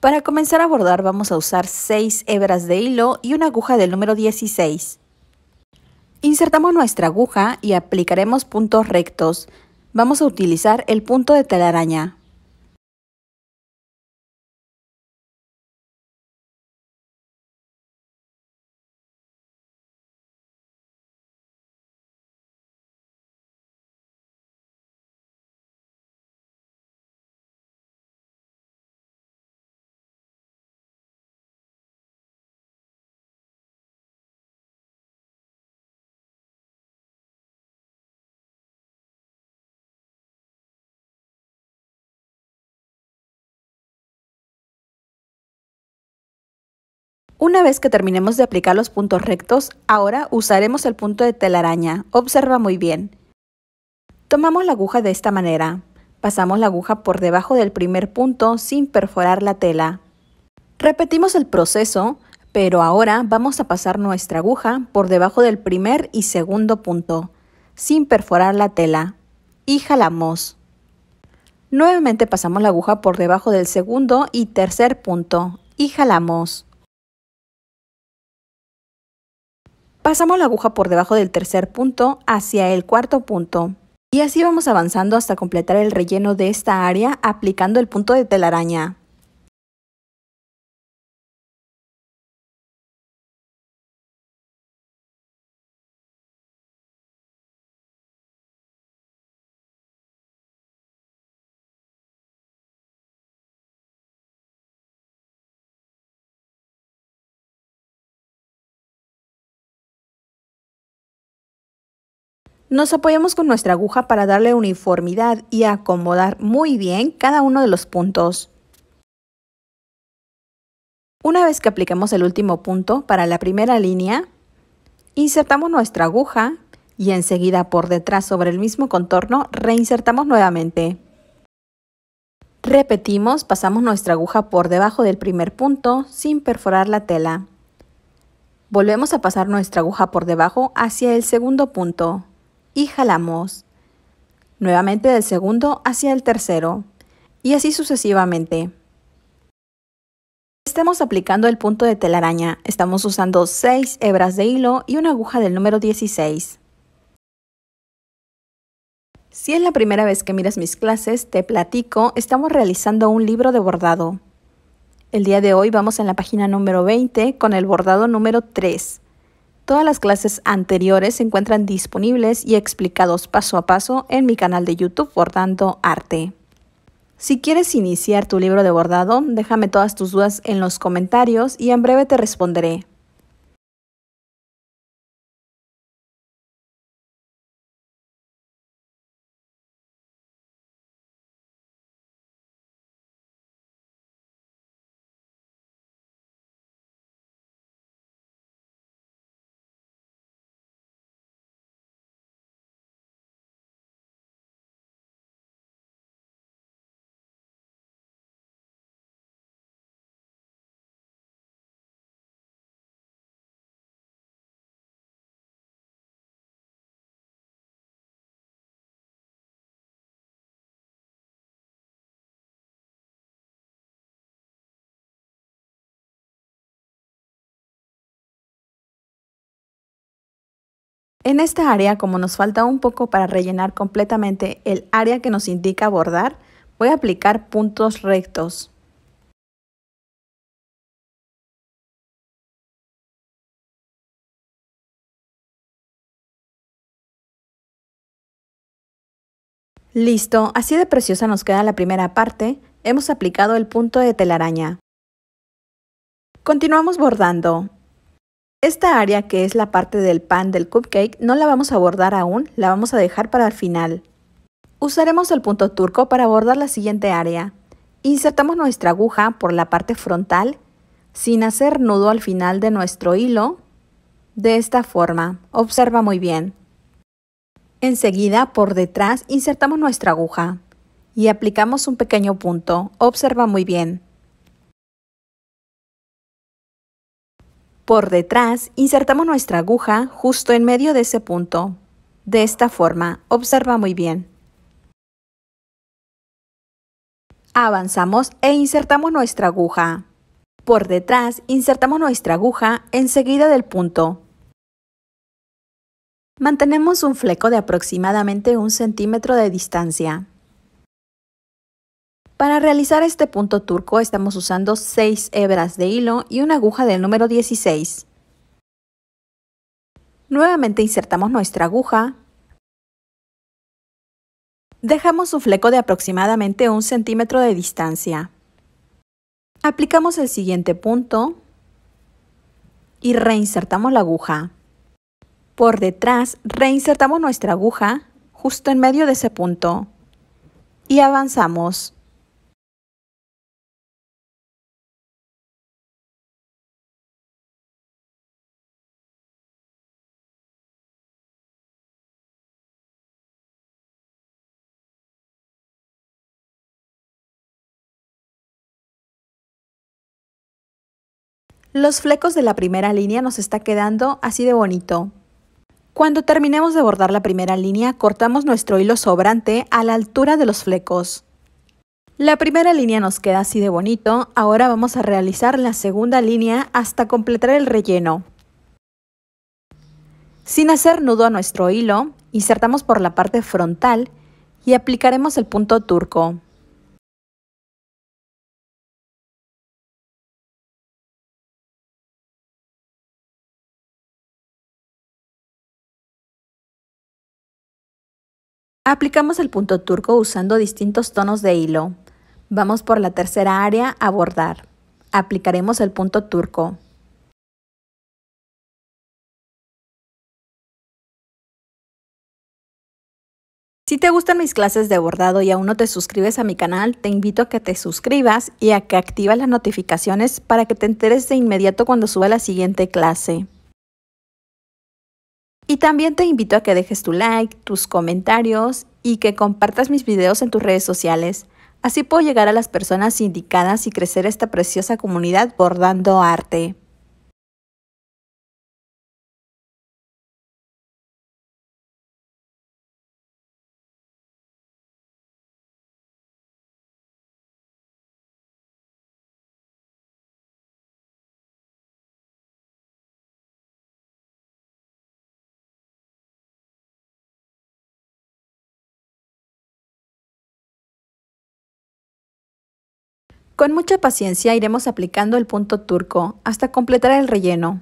Para comenzar a bordar vamos a usar 6 hebras de hilo y una aguja del número 16. Insertamos nuestra aguja y aplicaremos puntos rectos. Vamos a utilizar el punto de telaraña. Una vez que terminemos de aplicar los puntos rectos, ahora usaremos el punto de telaraña. Observa muy bien. Tomamos la aguja de esta manera. Pasamos la aguja por debajo del primer punto sin perforar la tela. Repetimos el proceso, pero ahora vamos a pasar nuestra aguja por debajo del primer y segundo punto, sin perforar la tela, y jalamos. Nuevamente pasamos la aguja por debajo del segundo y tercer punto, y jalamos. Pasamos la aguja por debajo del tercer punto hacia el cuarto punto. Y así vamos avanzando hasta completar el relleno de esta área aplicando el punto de telaraña. Nos apoyamos con nuestra aguja para darle uniformidad y acomodar muy bien cada uno de los puntos. Una vez que apliquemos el último punto para la primera línea, insertamos nuestra aguja y enseguida por detrás sobre el mismo contorno reinsertamos nuevamente. Repetimos, pasamos nuestra aguja por debajo del primer punto sin perforar la tela. Volvemos a pasar nuestra aguja por debajo hacia el segundo punto y jalamos nuevamente del segundo hacia el tercero y así sucesivamente. Estamos aplicando el punto de telaraña, estamos usando 6 hebras de hilo y una aguja del número 16. Si es la primera vez que miras mis clases, te platico, estamos realizando un libro de bordado. El día de hoy vamos en la página número 20 con el bordado número 3. Todas las clases anteriores se encuentran disponibles y explicados paso a paso en mi canal de YouTube Bordando Arte. Si quieres iniciar tu libro de bordado, déjame todas tus dudas en los comentarios y en breve te responderé. En esta área, como nos falta un poco para rellenar completamente el área que nos indica bordar, voy a aplicar puntos rectos. Listo, así de preciosa nos queda la primera parte. Hemos aplicado el punto de telaraña. Continuamos bordando. Esta área que es la parte del pan del cupcake no la vamos a bordar aún, la vamos a dejar para el final. Usaremos el punto turco para bordar la siguiente área. Insertamos nuestra aguja por la parte frontal sin hacer nudo al final de nuestro hilo de esta forma. Observa muy bien. Enseguida por detrás insertamos nuestra aguja y aplicamos un pequeño punto. Observa muy bien. Por detrás, insertamos nuestra aguja justo en medio de ese punto. De esta forma, observa muy bien. Avanzamos e insertamos nuestra aguja. Por detrás, insertamos nuestra aguja enseguida del punto. Mantenemos un fleco de aproximadamente un centímetro de distancia. Para realizar este punto turco estamos usando 6 hebras de hilo y una aguja del número 16. Nuevamente insertamos nuestra aguja. Dejamos un fleco de aproximadamente un centímetro de distancia. Aplicamos el siguiente punto y reinsertamos la aguja. Por detrás reinsertamos nuestra aguja justo en medio de ese punto y avanzamos. Los flecos de la primera línea nos está quedando así de bonito. Cuando terminemos de bordar la primera línea, cortamos nuestro hilo sobrante a la altura de los flecos. La primera línea nos queda así de bonito, ahora vamos a realizar la segunda línea hasta completar el relleno. Sin hacer nudo a nuestro hilo, insertamos por la parte frontal y aplicaremos el punto turco. Aplicamos el punto turco usando distintos tonos de hilo. Vamos por la tercera área a bordar. Aplicaremos el punto turco. Si te gustan mis clases de bordado y aún no te suscribes a mi canal, te invito a que te suscribas y a que activas las notificaciones para que te enteres de inmediato cuando suba la siguiente clase. Y también te invito a que dejes tu like, tus comentarios y que compartas mis videos en tus redes sociales. Así puedo llegar a las personas indicadas y crecer esta preciosa comunidad bordando arte. Con mucha paciencia iremos aplicando el punto turco hasta completar el relleno.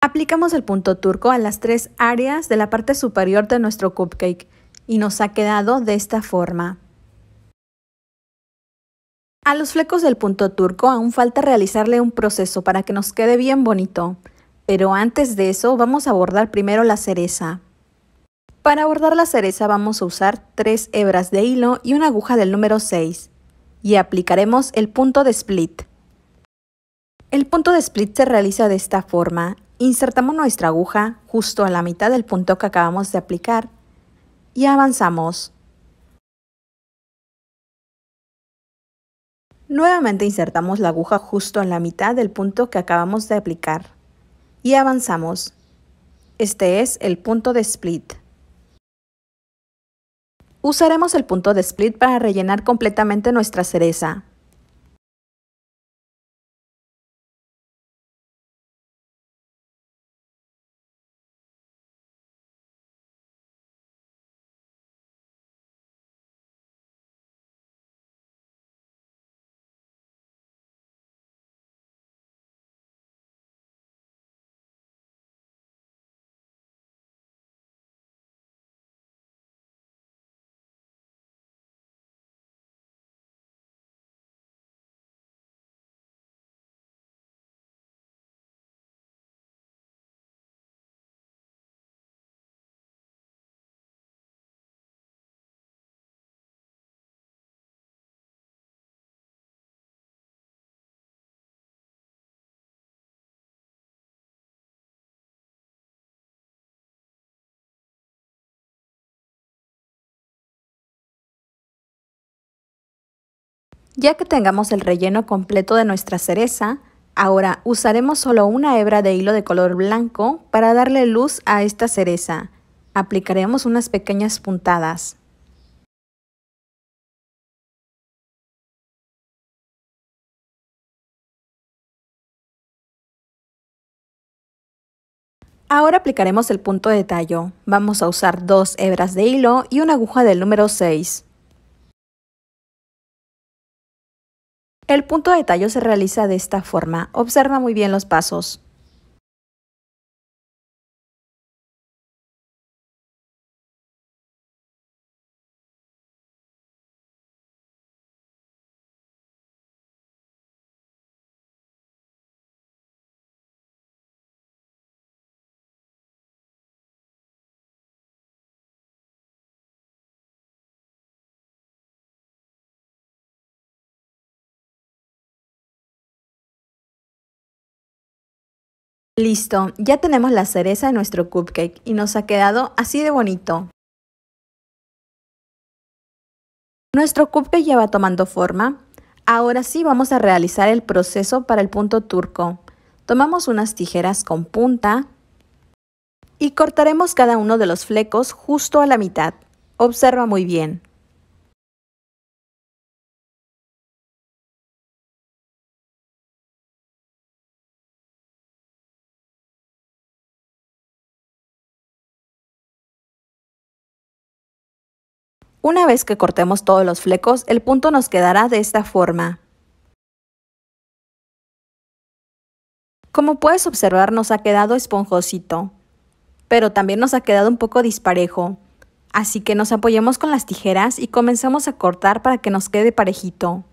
Aplicamos el punto turco a las tres áreas de la parte superior de nuestro cupcake y nos ha quedado de esta forma. A los flecos del punto turco aún falta realizarle un proceso para que nos quede bien bonito, pero antes de eso vamos a bordar primero la cereza. Para bordar la cereza vamos a usar tres hebras de hilo y una aguja del número 6 y aplicaremos el punto de split. El punto de split se realiza de esta forma. Insertamos nuestra aguja justo a la mitad del punto que acabamos de aplicar y avanzamos. Nuevamente insertamos la aguja justo en la mitad del punto que acabamos de aplicar y avanzamos. Este es el punto de split. Usaremos el punto de split para rellenar completamente nuestra cereza. Ya que tengamos el relleno completo de nuestra cereza, ahora usaremos solo una hebra de hilo de color blanco para darle luz a esta cereza. Aplicaremos unas pequeñas puntadas. Ahora aplicaremos el punto de tallo. Vamos a usar dos hebras de hilo y una aguja del número 6. El punto de tallo se realiza de esta forma. Observa muy bien los pasos. Listo, ya tenemos la cereza de nuestro cupcake y nos ha quedado así de bonito. Nuestro cupcake ya va tomando forma. Ahora sí vamos a realizar el proceso para el punto turco. Tomamos unas tijeras con punta y cortaremos cada uno de los flecos justo a la mitad. Observa muy bien. Una vez que cortemos todos los flecos, el punto nos quedará de esta forma. Como puedes observar nos ha quedado esponjosito, pero también nos ha quedado un poco disparejo. Así que nos apoyamos con las tijeras y comenzamos a cortar para que nos quede parejito.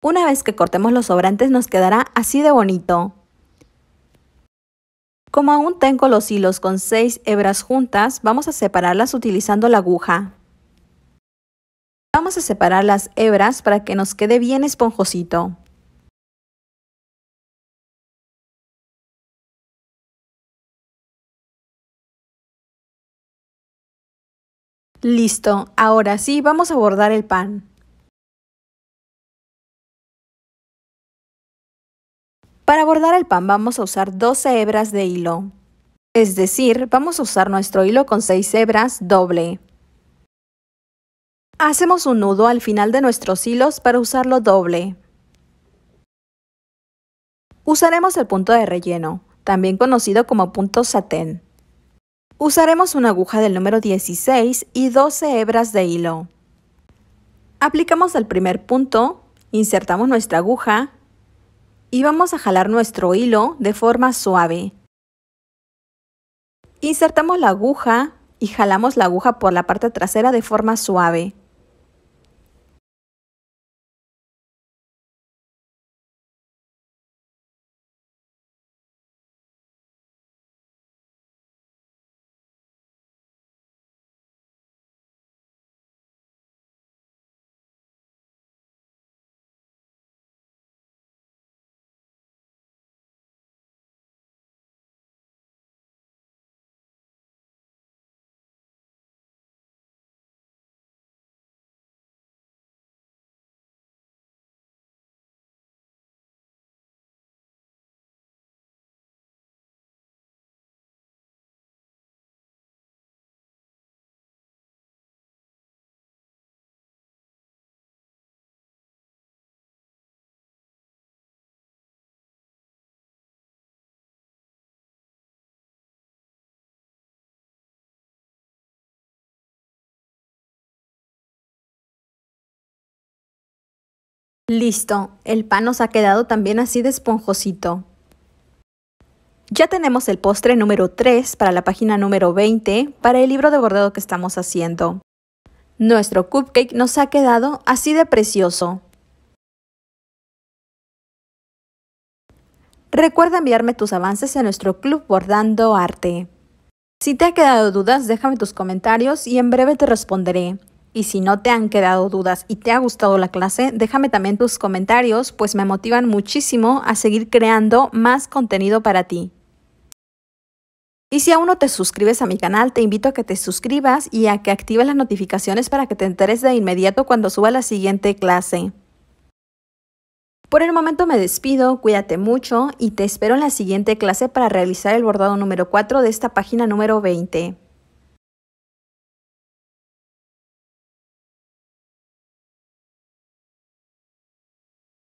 Una vez que cortemos los sobrantes nos quedará así de bonito. Como aún tengo los hilos con 6 hebras juntas, vamos a separarlas utilizando la aguja. Vamos a separar las hebras para que nos quede bien esponjosito. Listo, ahora sí vamos a bordar el pan. Para bordar el pan vamos a usar 12 hebras de hilo. Es decir, vamos a usar nuestro hilo con 6 hebras doble. Hacemos un nudo al final de nuestros hilos para usarlo doble. Usaremos el punto de relleno, también conocido como punto satén. Usaremos una aguja del número 16 y 12 hebras de hilo. Aplicamos el primer punto, insertamos nuestra aguja y vamos a jalar nuestro hilo de forma suave. Insertamos la aguja y jalamos la aguja por la parte trasera de forma suave. Listo, el pan nos ha quedado también así de esponjosito. Ya tenemos el postre número 3 para la página número 20 para el libro de bordado que estamos haciendo. Nuestro cupcake nos ha quedado así de precioso. Recuerda enviarme tus avances a nuestro club Bordando Arte. Si te ha quedado dudas, déjame tus comentarios y en breve te responderé. Y si no te han quedado dudas y te ha gustado la clase, déjame también tus comentarios, pues me motivan muchísimo a seguir creando más contenido para ti. Y si aún no te suscribes a mi canal, te invito a que te suscribas y a que actives las notificaciones para que te enteres de inmediato cuando suba la siguiente clase. Por el momento me despido, cuídate mucho y te espero en la siguiente clase para realizar el bordado número 4 de esta página número 20.